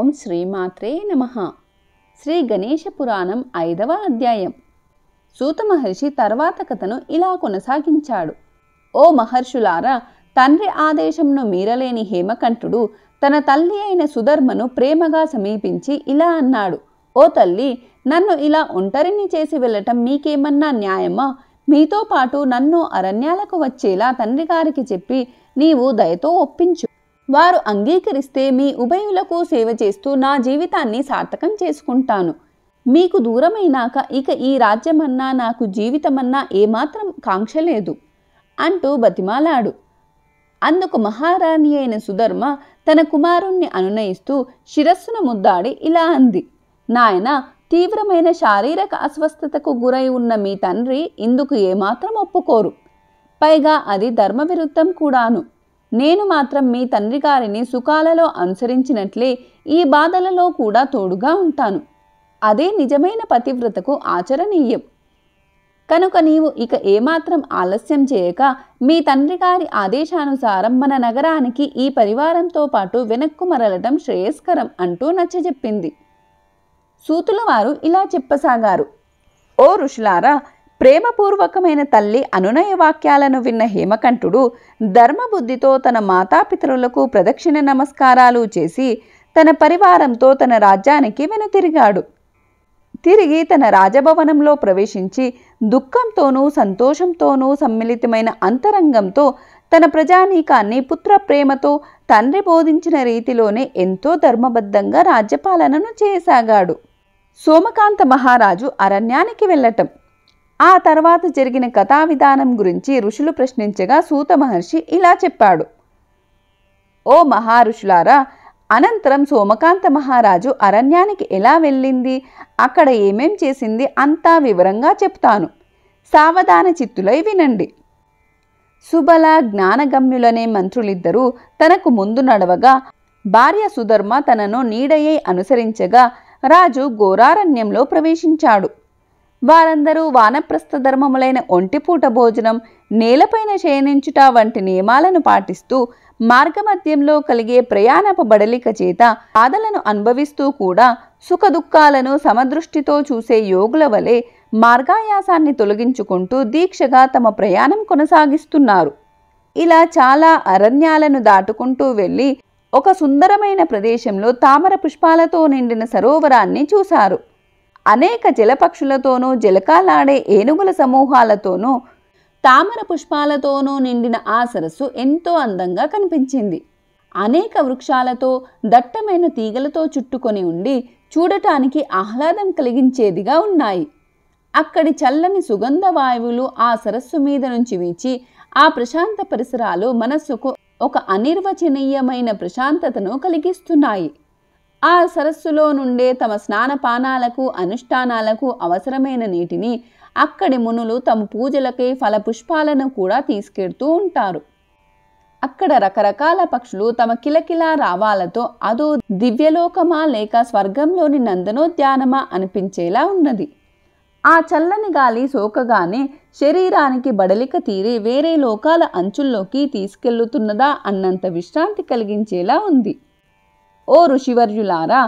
ఓం శ్రీమాత్రే నమ శ్రీ గణేష పురాణం ఐదవ అధ్యాయం సూత మహర్షి తర్వాత కథను ఇలా కొనసాగించాడు ఓ మహర్షులారా తండ్రి ఆదేశంను మీరలేని హేమకంఠుడు తన తల్లి అయిన సుధర్మను ప్రేమగా సమీపించి ఇలా అన్నాడు ఓ తల్లి నన్ను ఇలా ఒంటరిని చేసి వెళ్ళటం మీకేమన్నా న్యాయమా మీతో పాటు నన్ను అరణ్యాలకు వచ్చేలా తండ్రి గారికి చెప్పి నీవు దయతో ఒప్పించు వారు అంగీకరిస్తే మీ ఉభయులకు సేవ చేస్తూ నా జీవితాన్ని సార్థకం చేసుకుంటాను మీకు దూరమైనాక ఇక ఈ రాజ్యమన్నా నాకు జీవితమన్నా ఏమాత్రం కాంక్ష లేదు అంటూ బతిమాలాడు అందుకు మహారాణి అయిన సుధర్మ తన కుమారుణ్ణి అనునయిస్తూ శిరస్సున ముద్దాడి ఇలా అంది నాయన తీవ్రమైన శారీరక అస్వస్థతకు గురై ఉన్న మీ తండ్రి ఇందుకు ఏమాత్రం ఒప్పుకోరు పైగా అది ధర్మవిరుద్ధం కూడాను నేను మాత్రం మీ తండ్రి గారిని సుఖాలలో అనుసరించినట్లే ఈ బాధలలో కూడా తోడుగా ఉంటాను అదే నిజమైన పతివ్రతకు ఆచరణీయం కనుక నీవు ఇక ఏమాత్రం ఆలస్యం చేయక మీ తండ్రి గారి ఆదేశానుసారం మన నగరానికి ఈ పరివారంతో పాటు వెనక్కు మరలటం శ్రేయస్కరం అంటూ నచ్చజెప్పింది సూతుల వారు ఇలా చెప్పసాగారు ఓ ఋషులారా ప్రేమపూర్వకమైన తల్లి అనునయ వాక్యాలను విన్న హేమకంఠుడు ధర్మబుద్ధితో తన మాతాపితరులకు ప్రదక్షిణ నమస్కారాలు చేసి తన పరివారంతో తన రాజ్యానికి వెనుతిరిగాడు తిరిగి తన రాజభవనంలో ప్రవేశించి దుఃఖంతోనూ సంతోషంతోనూ సమ్మిళితమైన అంతరంగంతో తన ప్రజానీకాన్ని పుత్ర ప్రేమతో తండ్రి బోధించిన రీతిలోనే ఎంతో ధర్మబద్ధంగా రాజ్యపాలనను చేయసాగాడు సోమకాంత మహారాజు అరణ్యానికి వెళ్ళటం ఆ తర్వాత జరిగిన కథా విధానం గురించి ఋషులు ప్రశ్నించగా సూత మహర్షి ఇలా చెప్పాడు ఓ మహారుషులారా అనంతరం సోమకాంత మహారాజు అరణ్యానికి ఎలా వెళ్ళింది అక్కడ ఏమేం చేసింది అంతా వివరంగా చెప్తాను సావధాన చిత్తులై వినండి సుబల జ్ఞానగమ్యులనే మంత్రులిద్దరూ తనకు ముందు నడవగా భార్య సుధర్మ తనను నీడయ్యై అనుసరించగా రాజు ఘోరారణ్యంలో ప్రవేశించాడు వారందరూ వానప్రస్థ ధర్మములైన ఒంటిపూట భోజనం నేలపైన శయనించుట వంటి నియమాలను పాటిస్తూ మార్గమధ్యంలో కలిగే ప్రయాణపు బడలిక చేత బాధలను అనుభవిస్తూ కూడా సుఖదుఖాలను సమదృష్టితో చూసే యోగుల వలె మార్గాయాసాన్ని తొలగించుకుంటూ దీక్షగా తమ ప్రయాణం కొనసాగిస్తున్నారు ఇలా చాలా అరణ్యాలను దాటుకుంటూ వెళ్ళి ఒక సుందరమైన ప్రదేశంలో తామర పుష్పాలతో నిండిన సరోవరాన్ని చూశారు అనేక జలపక్షులతోనూ జలకాలాడే ఏనుగుల సమూహాలతోనూ తామర పుష్పాలతోనూ నిండిన ఆ సరస్సు ఎంతో అందంగా కనిపించింది అనేక వృక్షాలతో దట్టమైన తీగలతో చుట్టుకొని ఉండి చూడటానికి ఆహ్లాదం కలిగించేదిగా ఉన్నాయి అక్కడి చల్లని సుగంధ వాయువులు ఆ సరస్సు మీద నుంచి వీచి ఆ ప్రశాంత పరిసరాలు మనస్సుకు ఒక అనిర్వచనీయమైన ప్రశాంతతను కలిగిస్తున్నాయి ఆ సరస్సులో నుండే తమ స్నానపానాలకు అనుష్ఠానాలకు అవసరమైన నీటిని అక్కడి మునులు తమ పూజలకై ఫలపుష్పాలను కూడా తీసుకెడుతూ ఉంటారు అక్కడ రకరకాల పక్షులు తమ కిలకిలా రావాలతో అదో దివ్యలోకమా లేక స్వర్గంలోని నందనోద్యానమా అనిపించేలా ఉన్నది ఆ చల్లని గాలి సోకగానే శరీరానికి బడలిక తీరి వేరే లోకాల అంచుల్లోకి తీసుకెళ్లుతున్నదా అన్నంత విశ్రాంతి కలిగించేలా ఉంది ఓ ఋషివర్యులారా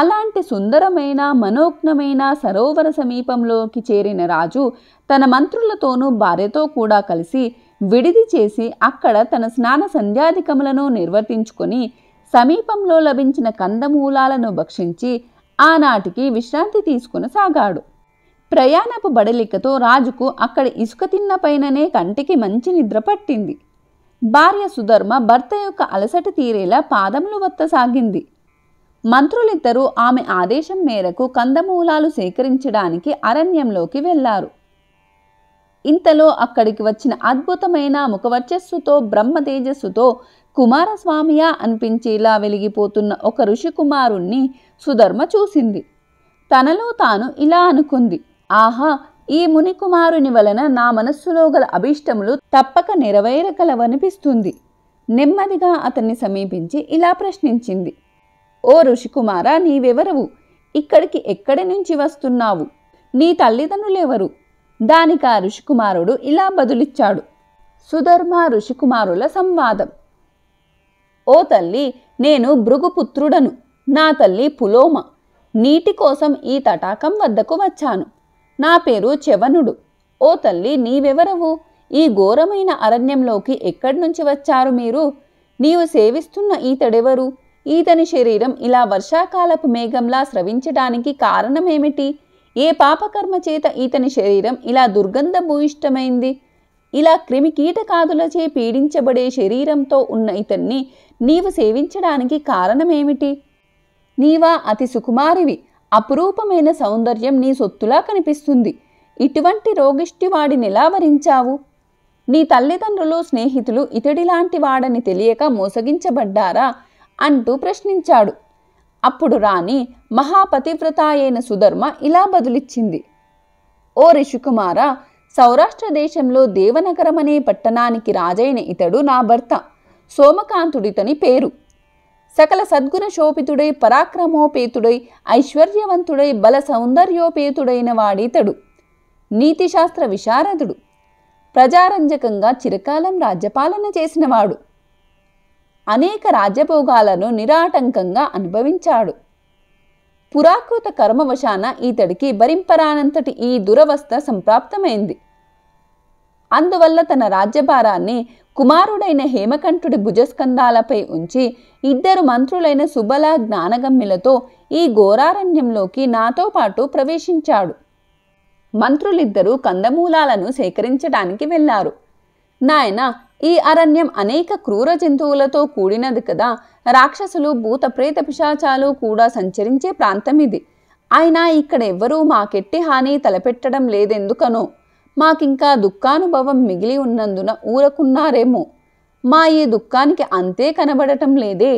అలాంటి సుందరమైన మనోజ్ఞమైన సరోవర సమీపంలోకి చేరిన రాజు తన మంత్రులతోనూ భార్యతో కూడా కలిసి విడిది చేసి అక్కడ తన స్నాన సంధ్యాధికములను నిర్వర్తించుకొని సమీపంలో లభించిన కందమూలాలను భక్షించి ఆనాటికి విశ్రాంతి తీసుకొనసాగాడు ప్రయాణపు బడలికతో రాజుకు అక్కడ ఇసుక తిన్న పైననే కంటికి మంచి నిద్ర పట్టింది భార్య సుధర్మ భర్త యొక్క అలసట తీరేలా పాదములు వత్తసాగింది మంత్రులిద్దరూ ఆమె ఆదేశం మేరకు కందమూలాలు సేకరించడానికి అరణ్యంలోకి వెళ్ళారు ఇంతలో అక్కడికి వచ్చిన అద్భుతమైన ముఖవర్చస్సుతో బ్రహ్మ తేజస్సుతో కుమారస్వామియా అనిపించేలా వెలిగిపోతున్న ఒక ఋషికుమారుణ్ణి సుధర్మ చూసింది తనలో తాను ఇలా అనుకుంది ఆహా ఈ మునికుమారుని వలన నా మనస్సులో గల అభీష్టములు తప్పక నెరవేరకలవనిపిస్తుంది నెమ్మదిగా అతన్ని సమీపించి ఇలా ప్రశ్నించింది ఓ ఋషికుమార నీవెవరవు ఇక్కడికి ఎక్కడి నుంచి వస్తున్నావు నీ తల్లిదండ్రులెవరు దానికి ఆ ఋషికుమారుడు ఇలా బదులిచ్చాడు సుధర్మ ఋషికుమారుల సంవాదం ఓ తల్లి నేను భృగుపుత్రుడను నా తల్లి పులోమ నీటి కోసం ఈ తటాకం వద్దకు వచ్చాను నా పేరు చవనుడు ఓ తల్లి నీవెవరవు ఈ ఘోరమైన అరణ్యంలోకి ఎక్కడి నుంచి వచ్చారు మీరు నీవు సేవిస్తున్న ఈతడెవరు ఈతని శరీరం ఇలా వర్షాకాలపు మేఘంలా స్రవించడానికి కారణమేమిటి ఏ పాపకర్మ చేత ఈతని శరీరం ఇలా దుర్గంధ భూయిష్టమైంది ఇలా క్రిమికీటకాదులచే పీడించబడే శరీరంతో ఉన్న ఇతన్ని నీవు సేవించడానికి కారణమేమిటి నీవా అతి సుకుమారివి అపురూపమైన సౌందర్యం నీ సొత్తులా కనిపిస్తుంది ఇటువంటి రోగిష్టి వాడిని ఎలా వరించావు నీ తల్లిదండ్రులు స్నేహితులు ఇతడిలాంటి వాడని తెలియక మోసగించబడ్డారా అంటూ ప్రశ్నించాడు అప్పుడు రాణి మహాపతివ్రత అయిన సుధర్మ ఇలా బదులిచ్చింది ఓ రిషికుమార సౌరాష్ట్ర దేశంలో దేవనగరం అనే పట్టణానికి రాజైన ఇతడు నా భర్త సోమకాంతుడితని పేరు సకల సద్గుణ శోభితుడై పరాక్రమోపేతుడై ఐశ్వర్యవంతుడై బల సౌందర్యోపేతుడైన వాడితడు నీతిశాస్త్ర విశారదుడు ప్రజారంజకంగా చిరకాలం రాజ్యపాలన చేసినవాడు అనేక రాజ్యభోగాలను నిరాటంకంగా అనుభవించాడు పురాకృత కర్మవశాన ఈతడికి భరింపరానంతటి ఈ దురవస్థ సంప్రాప్తమైంది అందువల్ల తన రాజ్యభారాన్ని కుమారుడైన హేమకంఠుడి భుజస్కంధాలపై ఉంచి ఇద్దరు మంత్రులైన సుబల జ్ఞానగమ్యులతో ఈ ఘోరారణ్యంలోకి నాతో పాటు ప్రవేశించాడు మంత్రులిద్దరూ కందమూలాలను సేకరించడానికి వెళ్ళారు నాయన ఈ అరణ్యం అనేక క్రూర జంతువులతో కూడినది కదా రాక్షసులు భూత ప్రేత పిశాచాలు కూడా సంచరించే ప్రాంతం ఇది అయినా ఇక్కడెవ్వరూ మాకెట్టి హాని తలపెట్టడం లేదెందుకనో మాకింకా దుఃఖానుభవం మిగిలి ఉన్నందున ఊరకున్నారేమో మా ఈ దుఃఖానికి అంతే కనబడటం లేదే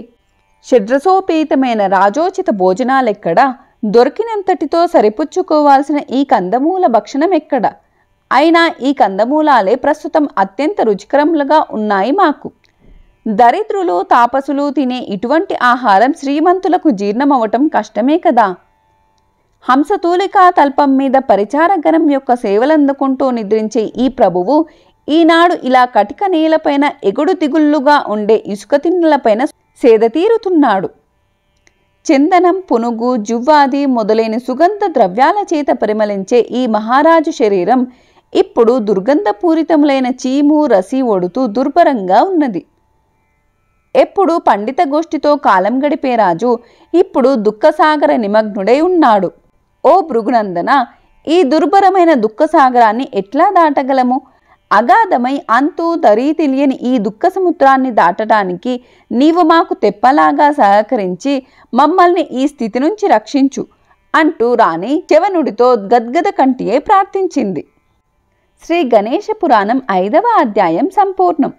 షడ్రసోపేతమైన రాజోచిత భోజనాలెక్కడ దొరికినంతటితో సరిపుచ్చుకోవాల్సిన ఈ కందమూల భక్షణం ఎక్కడ అయినా ఈ కందమూలాలే ప్రస్తుతం అత్యంత రుచికరములుగా ఉన్నాయి మాకు దరిద్రులు తాపసులు తినే ఇటువంటి ఆహారం శ్రీమంతులకు జీర్ణమవటం కష్టమే కదా హంసతూలికా తల్పం మీద పరిచారగణం యొక్క సేవలందుకుంటూ నిద్రించే ఈ ప్రభువు ఈనాడు ఇలా కటిక నేలపైన ఎగుడు దిగుళ్ళుగా ఉండే ఇసుక తిన్నెలపైన సేదతీరుతున్నాడు చందనం పునుగు జువ్వాది మొదలైన సుగంధ ద్రవ్యాల చేత పరిమళించే ఈ మహారాజు శరీరం ఇప్పుడు దుర్గంధపూరితములైన చీము రసి ఒడుతూ దుర్భరంగా ఉన్నది ఎప్పుడు పండిత గోష్ఠితో కాలం గడిపే రాజు ఇప్పుడు దుఃఖసాగర నిమగ్నుడై ఉన్నాడు ఓ భృగునందన ఈ దుర్భరమైన దుఃఖసాగరాన్ని ఎట్లా దాటగలము అగాధమై అంతు తరీ తెలియని ఈ దుఃఖ సముద్రాన్ని దాటడానికి నీవు మాకు తెప్పలాగా సహకరించి మమ్మల్ని ఈ స్థితి నుంచి రక్షించు అంటూ రాణి శవనుడితో గద్గద కంటియే ప్రార్థించింది శ్రీ గణేష పురాణం ఐదవ అధ్యాయం సంపూర్ణం